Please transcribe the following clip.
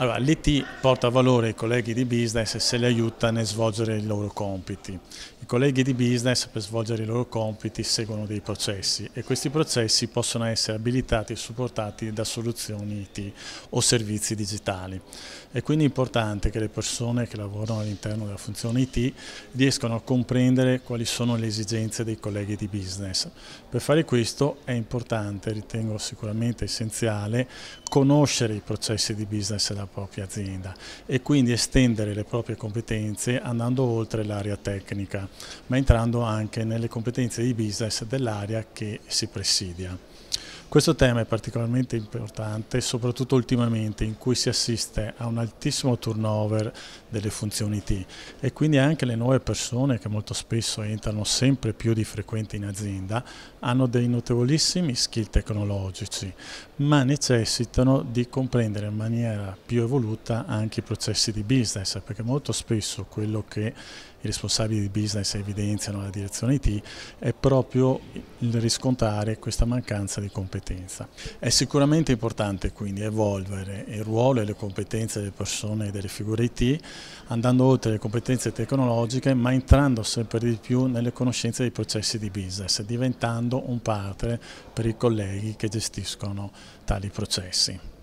Allora, l'IT porta valore ai colleghi di business se li aiuta nel svolgere i loro compiti. I colleghi di business per svolgere i loro compiti seguono dei processi e questi processi possono essere abilitati e supportati da soluzioni IT o servizi digitali. È quindi importante che le persone che lavorano all'interno della funzione IT riescano a comprendere quali sono le esigenze dei colleghi di business. Per fare questo è importante, ritengo sicuramente essenziale, conoscere i processi di business della propria azienda e quindi estendere le proprie competenze andando oltre l'area tecnica, ma entrando anche nelle competenze di business dell'area che si presidia. Questo tema è particolarmente importante, soprattutto ultimamente, in cui si assiste a un altissimo turnover delle funzioni T e quindi anche le nuove persone che molto spesso entrano sempre più di frequente in azienda hanno dei notevolissimi skill tecnologici, ma necessitano di comprendere in maniera più evoluta anche i processi di business, perché molto spesso quello che i responsabili di business evidenziano alla direzione IT è proprio il riscontrare questa mancanza di competenze competenza. È sicuramente importante quindi evolvere il ruolo e le competenze delle persone e delle figure IT andando oltre le competenze tecnologiche ma entrando sempre di più nelle conoscenze dei processi di business, diventando un partner per i colleghi che gestiscono tali processi.